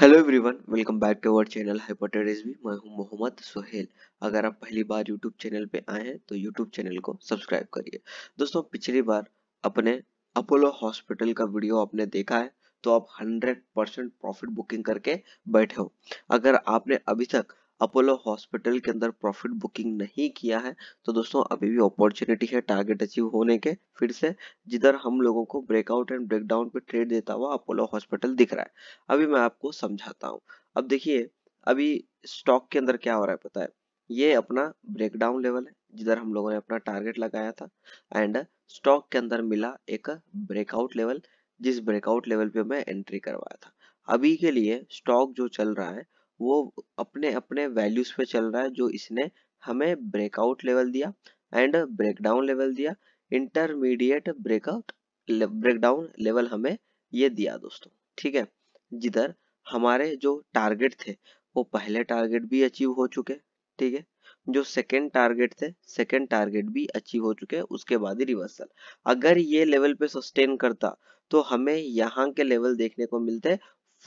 hello everyone welcome back to our channel हाइपोटेरिस भी मैं हूं मोहम्मद सोहेल अगर आप पहली बार यूट्यूब चैनल पे आए हैं तो यूट्यूब चैनल को सब्सक्राइब करिए दोस्तों पिछली बार अपने अपोलो हॉस्पिटल का वीडियो आपने देखा है तो आप 100 परसेंट प्रॉफिट बुकिंग करके बैठे हो अगर आपने अभी तक अपोलो हॉस्पिटल के अंदर प्रॉफिट बुकिंग नहीं किया है तो दोस्तों अभी भी अपॉर्चुनिटी है टारगेट अचीव होने के फिर से जिधर हम लोगों को ब्रेकआउट एंड ब्रेकडाउन पे ट्रेड देता हुआ अपोलो हॉस्पिटल दिख रहा है अभी मैं आपको समझाता हूँ अब देखिए अभी स्टॉक के अंदर क्या हो रहा है पता है ये अपना ब्रेकडाउन लेवल है जिधर हम लोगों ने अपना टारगेट लगाया था एंड स्टॉक के अंदर मिला एक ब्रेकआउट लेवल जिस ब्रेकआउट लेवल पे मैं एंट्री करवाया था अभी के लिए स्टॉक जो चल रहा है वो अपने अपने वैल्यूज पे चल रहा है जो इसने हमें ब्रेकआउट लेवल दिया एंड ब्रेकडाउन लेवल दिया इंटरमीडिएट ब्रेकआउट ब्रेकडाउन लेवल हमें ये दिया दोस्तों ठीक है जिधर हमारे जो टारगेट थे वो पहले टारगेट भी अचीव हो चुके ठीक है जो सेकेंड टारगेट थे सेकेंड टारगेट भी अचीव हो चुके हैं उसके बाद ही रिवर्सल अगर ये लेवल पे सस्टेन करता तो हमें यहाँ के लेवल देखने को मिलते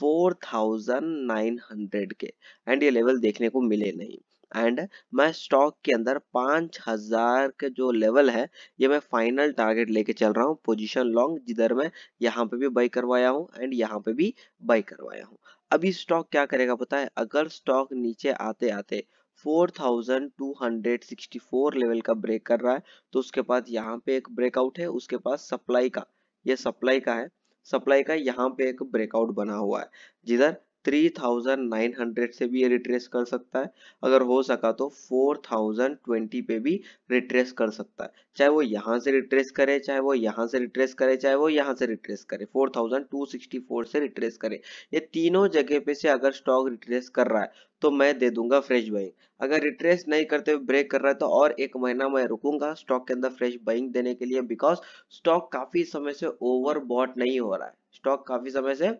4900 के एंड ये लेवल देखने को मिले नहीं एंड मैं स्टॉक के अंदर 5000 के जो लेवल है ये मैं फाइनल टारगेट लेके चल रहा हूँ पोजीशन लॉन्ग जिधर मैं यहाँ पे भी बाई करवाया हूँ एंड यहाँ पे भी बाई करवाया हूँ अभी स्टॉक क्या करेगा पता है अगर स्टॉक नीचे आते आते 4264 लेवल का ब्रेक कर रहा है तो उसके बाद यहाँ पे एक ब्रेकआउट है उसके पास सप्लाई का ये सप्लाई का है सप्लाई का यहाँ पे एक ब्रेकआउट बना हुआ है जिधर 3900 से भी ये रिट्रेस कर सकता है अगर हो सका तो 4020 पे भी रिट्रेस कर सकता है चाहे वो यहाँ से रिट्रेस करे चाहे वो यहाँ से रिट्रेस करे चाहे वो यहाँ से रिट्रेस करे 4264 से रिट्रेस करे ये तीनों जगह पे से अगर स्टॉक रिट्रेस कर रहा है तो मैं दे दूंगा फ्रेश बाइंग अगर रिट्रेस नहीं करते हुए ब्रेक कर रहा है तो और एक महीना मैं रुकूंगा स्टॉक के अंदर फ्रेश बाइंग देने के लिए बिकॉज स्टॉक काफी समय से ओवर नहीं हो रहा है स्टॉक काफी समय से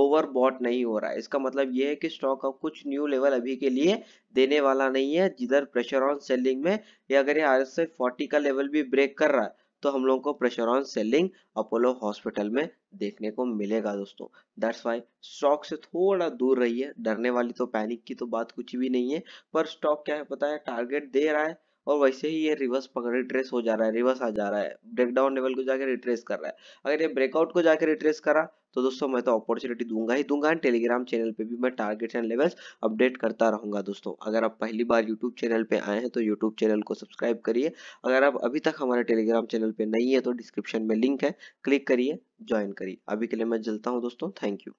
ओवर बॉट नहीं हो रहा है इसका मतलब ये है कि स्टॉक अब कुछ न्यू लेवल अभी के लिए देने वाला नहीं है जिधर प्रेशर ऑन सेलिंग में या अगर ये आर एस फोर्टी का लेवल भी ब्रेक कर रहा है तो हम लोगों को pressure on selling Apollo hospital में देखने को मिलेगा दोस्तों दैट्स वाई स्टॉक से थोड़ा दूर रहिए डरने वाली तो पैनिक की तो बात कुछ भी नहीं है पर स्टॉक क्या है पता है टारगेट दे रहा है और वैसे ही ये रिवर्स पकड़ रिट्रेस हो जा रहा है रिवर्स आ जा रहा है ब्रेकडाउन लेवल को जाकर रिट्रेस कर रहा है अगर ये ब्रेकआउट को जाकर रिट्रेस करा तो दोस्तों मैं तो अपॉर्चुनिटी दूंगा ही दूंगा टेलीग्राम चैनल पे भी मैं टारगेट्स एंड लेवल्स अपडेट करता रहूंगा दोस्तों अगर आप पहली बार यूट्यूब चैनल पे आए हैं तो यूट्यूब चैनल को सब्सक्राइब करिए अगर आप अभी तक हमारे टेलीग्राम चैनल पे नहीं तो है तो डिस्क्रिप्शन में लिंक है क्लिक करिए ज्वाइन करिए अभी के लिए मैं चलता हूँ दोस्तों थैंक यू